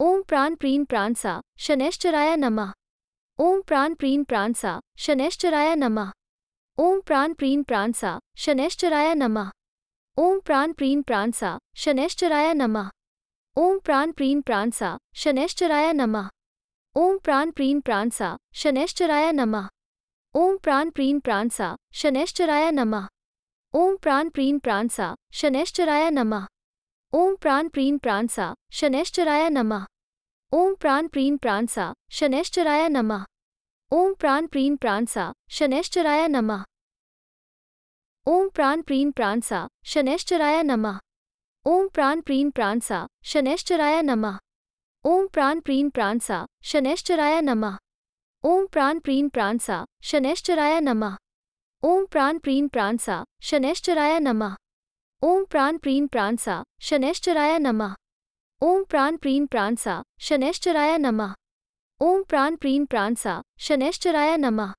ओम प्राण प्रीन प्राण सा शनैश्चराया नमः ओम प्राण प्रीन प्राण सा शनैश्चराया नमः ओम प्राण प्रीन प्राण सा शनैश्चराया नमः ओम प्राण प्रीन प्राण सा शनैश्चराया नमः ओम प्राण प्रीन प्राण सा शनैश्चराया नमः ओम प्राण प्रीन प्राण सा शनैश्चराया नमः ओम प्राण प्रीन प्राण सा शनैश्चराया नमः ओम प्राण प्रीन प्राण सा शनैश्चराया नमः ओम प्राण प्रीन प्राण सा शनैश्चराय नमः ओम प्राण प्रीन प्राण सा शनैश्चराय नमः ओम प्राण प्रीन प्राण सा शनैश्चराय नमः ओम प्राण प्रीन प्राण सा शनैश्चराय नमः ओम प्राण प्रीन प्राण सा शनैश्चराय नमः ओम प्राण प्रीन प्राण सा शनैश्चराय नमः ओम प्राण प्रीन प्राण सा शनैश्चराय नमः ओम प्राण प्रीन प्राण सा शनैश्चराय नमः ओम प्राण प्रीन प्राण सा शनैश्चराय नमः ओम प्राण प्रीन प्राण सा शनैश्चराय नमः ओम प्राण प्रीन प्राण सा शनैश्चराय नमः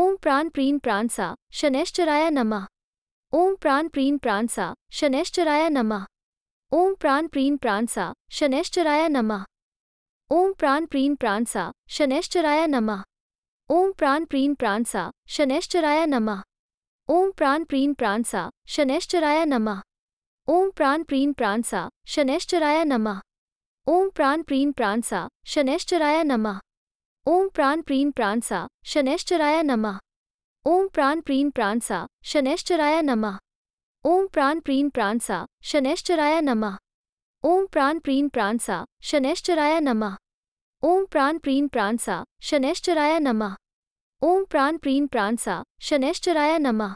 ओम प्राण प्रीन प्राण सा शनैश्चराय नमः ओम प्राण प्रीन प्राण सा शनैश्चराय नमः ओम प्राण प्रीन प्राण सा शनैश्चराय नमः ओम प्राण प्रीन प्राण सा शनैश्चराय नमः ओम प्राण प्रीन प्राण सा शनैश्चराय नमः ओम प्राण प्रीन प्राण सा शनैश्चराय नमः ओम प्राण प्रीन प्राण सा शनैश्चराय नमः ओम प्राण प्रीन प्राण सा शनैश्चराय नमः ओम प्राण प्रीन प्राण सा शनैश्चराय नमः ओम प्राण प्रीन प्राण सा शनैश्चराय नमः ओम प्राण प्रीन प्राण सा शनैश्चराय नमः ओम प्राण प्रीन प्राण सा शनैश्चराय नमः ओम प्राण प्रीन प्राण सा शनैश्चराय नमः ओम प्राण प्रीन सा शनैश्चराय नमः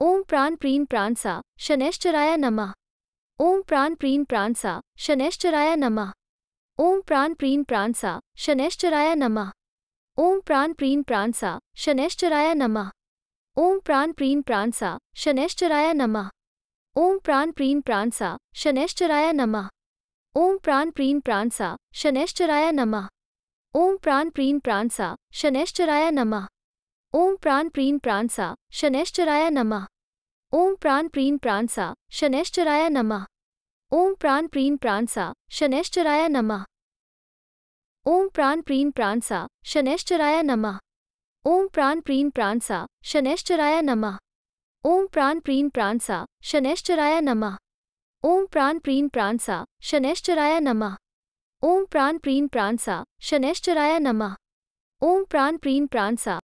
ओम प्राण प्रीन सा शनैश्चराय नमः ओम प्राण प्रीन सा शनैश्चराय नमः ओम प्राण प्रीन सा शनैश्चराय नमः ओम प्राण प्रीन सा शनैश्चराय नमः ओम प्राण प्रीन सा शनैश्चराय नमः ओम प्राण प्रीन सा शनैश्चराय नमः ओम प्राण प्रीन सा शनैश्चराय नमः ओम प्राण प्रीन प्राण सा शनैश्चराय नमः ओम प्राण प्रीन प्राण सा शनैश्चराय नमः ओम प्राण प्रीन प्राण सा शनैश्चराय नमः ओम प्राण प्रीन प्राण सा शनैश्चराय नमः ओम प्राण प्रीन प्राण सा शनैश्चराय नमः ओम प्राण प्रीन प्राण सा शनैश्चराय नमः ओम प्राण प्रीन प्राण सा शनैश्चराय नमः ओम प्राण प्रीन प्राण सा शनैश्चराय नमः ओम प्राण प्रीन प्राण सा शनैश्चराय नमः ओम प्राण प्रीन प्राण सा